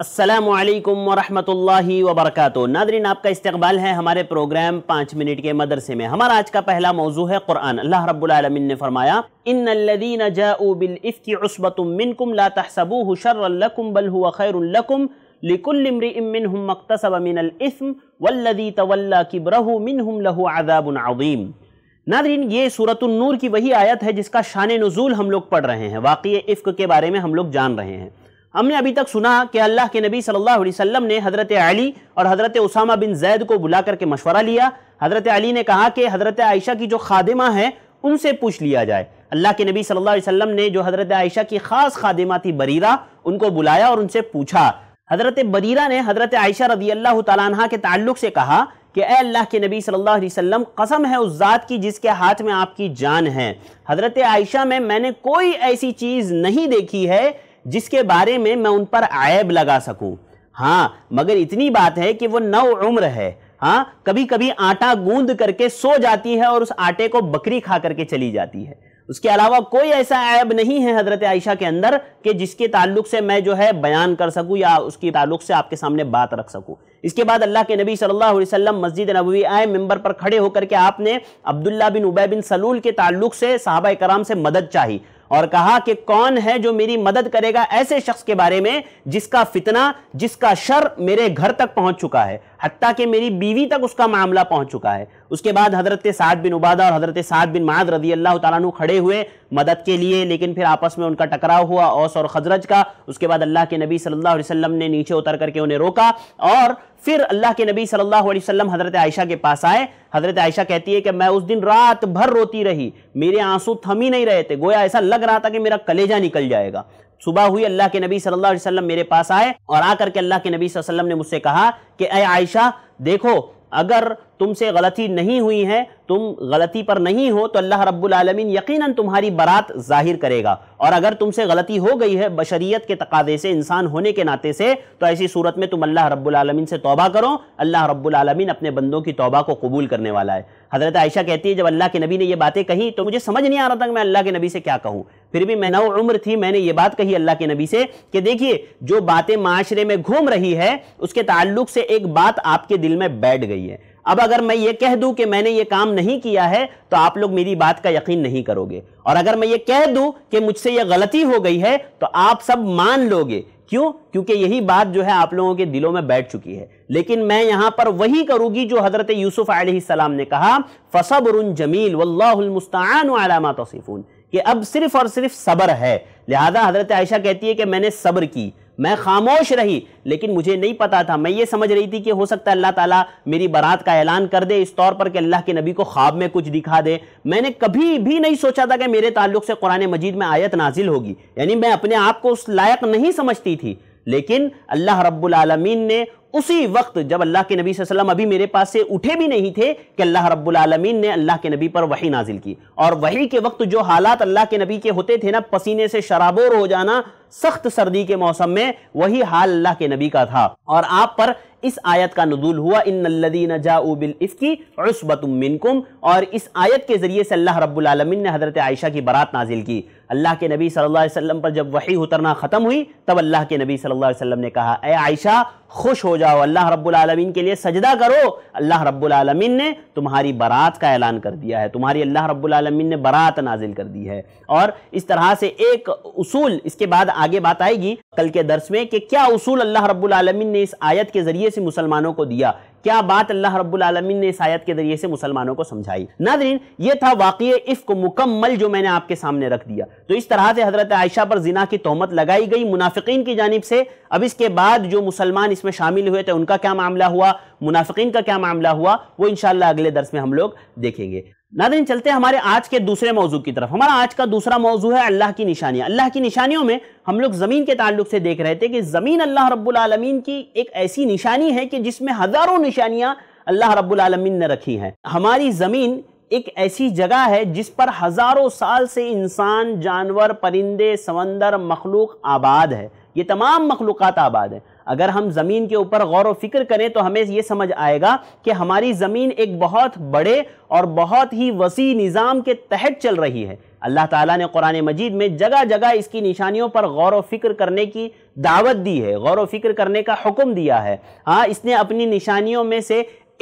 असलकम वरहमल work Nadreen आपका इस्तबाल है हमारे प्रोग्राम पाँच मिनट के मदरसे में हमारा आज का पहला मौजू है कुरान अल्लाह रब्लमिन ने फरमाया इन लदीन जाबिलफ़ी उसबतमिनकुम ला तहसबू हुशरकुम बल हुआ खैरकुम लिकुलमरिमिन मकतसबिनफ़म वल्लदी तवल्ला किबरहु मिनहुम लहु आदाबुलज़ीम नादरीन ये सूरत नूर की वही आयत है जिसका शान नज़ूल हम लोग पढ़ रहे हैं वाक़ इफ़्क के बारे में हम लोग जान रहे हैं हमने अभी तक सुना कि अल्लाह के नबी सल्लल्लाहु अलैहि वसल्लम ने हज़रत अली और हज़रत उसामा बिन जैद को बुला करके मशवरा लिया हज़रत अली ने कहा कि हज़रत आयशा की जो खादिमा है उनसे पूछ लिया जाए अल्लाह के नबी सल्लल्लाहु अलैहि वसल्लम ने जो हज़रत आयशा की ख़ास खादिमा थी बरीरा उनको बुलाया और उनसे पूछा हज़रत बरीरा ने हज़रत आयशा रदी अल्लाह तला के ताल्लुक से कहा कि अल्लाह के नबी सल्लल्लाहु अलैहि वसल्लम कसम है उस ज़ात की जिसके हाथ में आपकी जान है हज़रत आयशा में मैंने कोई ऐसी चीज़ नहीं देखी है जिसके बारे में मैं उन पर आयब लगा सकूं हाँ मगर इतनी बात है कि वो नव उम्र है हाँ कभी कभी आटा गूंद करके सो जाती है और उस आटे को बकरी खा करके चली जाती है उसके अलावा कोई ऐसा ऐब नहीं है हजरत आयशा के अंदर कि जिसके ताल्लुक से मैं जो है बयान कर सकूं या उसके ताल्लुक से आपके सामने बात रख सकूं इसके बाद अल्लाह के नबी सल्लल्लाहु अलैहि वसल्लम मस्जिद नबवी आए मेंबर पर खड़े होकर के आपने अब्दुल्ला बिन उबै बिन सलूल के ताल्लुक से साहबा कराम से मदद चाही और कहा कि कौन है जो मेरी मदद करेगा ऐसे शख्स के बारे में जिसका फितना जिसका शर मेरे घर तक पहुंच चुका है हत्या कि मेरी बीवी तक उसका मामला पहुंच चुका है उसके बाद हजरत साद बिन उबादा और हजरत साद बिन माद रजी अल्लाह तु खड़े हुए मदद के लिए लेकिन फिर आपस में उनका टकराव हुआ औस और खजरज का उसके बाद अल्लाह के नबी सल्लल्लाहु अलैहि वसल्लम ने नीचे उतर करके उन्हें रोका और फिर अल्लाह के नबी सल्लल्लाहु अलैहि वसल्लम हजरत आयशा के पास आए हजरत आयशा कहती है कि मैं उस दिन रात भर रोती रही मेरे आंसू थम ही नहीं रहे थे गोया ऐसा लग रहा था कि मेरा कलेजा निकल जाएगा सुबह हुई अल्लाह के नबी सल्लल्लाहु अलैहि वसल्लम मेरे पास आए और आकर के अल्लाह के नबी वसल्लम ने मुझसे कहा कि अय आयशा देखो अगर तुमसे गलती नहीं हुई है तुम गलती पर नहीं हो तो अल्लाह रब्बुल आलमीन यकीनन तुम्हारी बरात जाहिर करेगा और अगर तुमसे गलती हो गई है बशरीत के तकादे से इंसान होने के नाते से तो ऐसी सूरत में तुम अल्लाह रब्बुल आलमीन से तौबा करो अल्लाह रब्बुल आलमीन अपने बंदों की तौबा को कबूल करने वाला है हज़रत आयशा कहती है जब अल्लाह के नबी ने यह बातें कही तो मुझे समझ नहीं आ रहा था कि मैं अल्लाह के नबी से क्या कहूँ फिर भी मैं नौ उम्र थी मैंने ये बात कही अल्लाह के नबी से कि देखिए जो बातें माशरे में घूम रही है उसके ताल्लुक से एक बात आपके दिल में बैठ गई है अब अगर मैं ये कह दूं कि मैंने ये काम नहीं किया है तो आप लोग मेरी बात का यकीन नहीं करोगे और अगर मैं ये कह दूं कि मुझसे ये गलती हो गई है तो आप सब मान लोगे क्यों क्योंकि यही बात जो है आप लोगों के दिलों में बैठ चुकी है लेकिन मैं यहां पर वही करूंगी जो हज़रत यूसुफ़ सलाम ने कहा फसबर जमील वल्लामुस्तान तोसीफ़ून कि अब सिर्फ और सिर्फ सब्र है लिहाजा हजरत आयशा कहती है कि मैंने सब्र की मैं खामोश रही लेकिन मुझे नहीं पता था मैं ये समझ रही थी कि हो सकता है अल्लाह ताला मेरी बारात का ऐलान कर दे इस तौर पर कि अल्लाह के नबी को ख्वाब में कुछ दिखा दे मैंने कभी भी नहीं सोचा था कि मेरे ताल्लुक से कुरान मजीद में आयत नाजिल होगी यानी मैं अपने आप को उस लायक नहीं समझती थी लेकिन अल्लाह रब्बुल आलमीन ने उसी वक्त जब अल्लाह के नबी वसल्लम अभी मेरे पास से उठे भी नहीं थे कि अल्लाह रब्बुल आलमीन ने अल्लाह के नबी पर वही नाजिल की और वही के वक्त जो हालात अल्लाह के नबी के होते थे ना पसीने से शराबोर हो जाना सख्त सर्दी के मौसम में वही हाल अल्लाह के नबी का था और आप पर इस आयत का नजूल हुआ इन लदीन और इस आयत के जरिए से अल्लाह रब्बुल आलमीन ने हजरत आयशा की बारात नाजिल की अल्लाह के नबी सल्लल्लाहु अलैहि वसल्लम पर जब वही उतरना ख़त्म हुई तब अल्लाह के नबी सल्लल्लाहु अलैहि वसल्लम ने कहा ए आयशा खुश हो जाओ अल्लाह रब्बुल आलमीन के लिए सजदा करो अल्लाह रब्बुल आलमीन ने तुम्हारी बारात का ऐलान कर दिया है तुम्हारी अल्लाह रब्बुल आलमीन ने बारात नाजिल कर दी है और इस तरह से एक उसूल इसके बाद आगे बात आएगी कल के दर्स में कि क्या उसूल अल्लाह रब्बुल आलमीन ने इस आयत के ज़रिए से मुसलमानों को दिया क्या बात अल्लाह रब्बुल आलमीन ने इस आयत के जरिए से मुसलमानों को समझाई नादरीन ये था वाक़ इफ़ को मुकम्मल जो मैंने आपके सामने रख दिया तो इस तरह से हज़रत आयशा पर जिना की तोहमत लगाई गई मुनाफिकीन की जानब से अब इसके बाद जो मुसलमान इसमें शामिल हुए थे उनका क्या मामला हुआ मुनाफिकीन का क्या मामला हुआ वो इन अगले दर्स में हम लोग देखेंगे नादिन तो चलते हमारे आज के दूसरे मौजू की तरफ हमारा आज का दूसरा मौजू है अल्लाह की निशानियाँ अल्लाह की निशानियों में हम लोग ज़मीन के ताल्लुक से देख रहे थे कि ज़मीन अल्लाह रब्बुल की एक ऐसी निशानी है कि जिसमें हज़ारों निशानियाँ अल्लाह रब्बुल ने रखी हैं हमारी ज़मीन एक ऐसी जगह है जिस पर हज़ारों साल से इंसान जानवर परिंदे समंदर मखलूक आबाद है ये तमाम मखलूक आबाद है अगर हम ज़मीन के ऊपर गौर व फिक्र करें तो हमें ये समझ आएगा कि हमारी ज़मीन एक बहुत बड़े और बहुत ही वसी निज़ाम के तहत चल रही है अल्लाह ताला ने कुरान मजीद में जगह जगह इसकी निशानियों पर गौर व फिक्र करने की दावत दी है गौर व फिक्र करने का हुक्म दिया है हाँ इसने अपनी निशानियों में से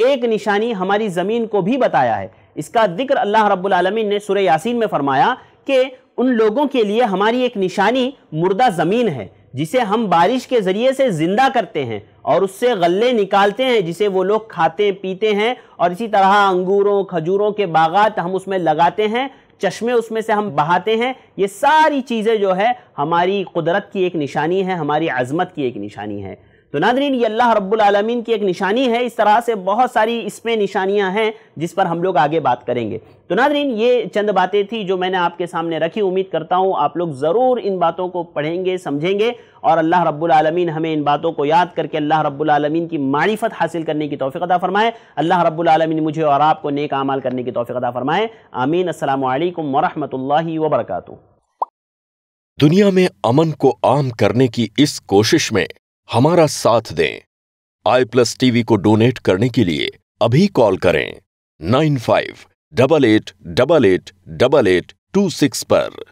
एक निशानी हमारी ज़मीन को भी बताया है इसका जिक्र अल्लाह रब्बुल आलमीन ने सुर यासीन में फरमाया कि उन लोगों के लिए हमारी एक निशानी मुर्दा ज़मीन है जिसे हम बारिश के ज़रिए से ज़िंदा करते हैं और उससे गले निकालते हैं जिसे वो लोग खाते पीते हैं और इसी तरह अंगूरों खजूरों के बागात हम उसमें लगाते हैं चश्मे उसमें से हम बहाते हैं ये सारी चीज़ें जो है हमारी कुदरत की एक निशानी है हमारी आजमत की एक निशानी है तो नादरीन ये अल्लाह रब्बुलमीन की एक निशानी है इस तरह से बहुत सारी इसमें निशानियां हैं जिस पर हम लोग आगे बात करेंगे तो नादरीन ये चंद बातें थी जो मैंने आपके सामने रखी उम्मीद करता हूँ आप लोग ज़रूर इन बातों को पढ़ेंगे समझेंगे और अल्लाह रब्बुलमीन हमें इन बातों को याद करके अल्लाह रब्बुलमीन की मारिफत हासिल करने की तोफ़ी अदा फ़रमाए अल्लाह रब्बुलमीन मुझे और आपको नेक अमाल करने की तोफ़ी अदा फ़रमाए आमीन असल वरहमल वबरकू दुनिया में अमन को आम करने की इस कोशिश में हमारा साथ दें आई प्लस टीवी को डोनेट करने के लिए अभी कॉल करें nine five double eight double eight double eight two six पर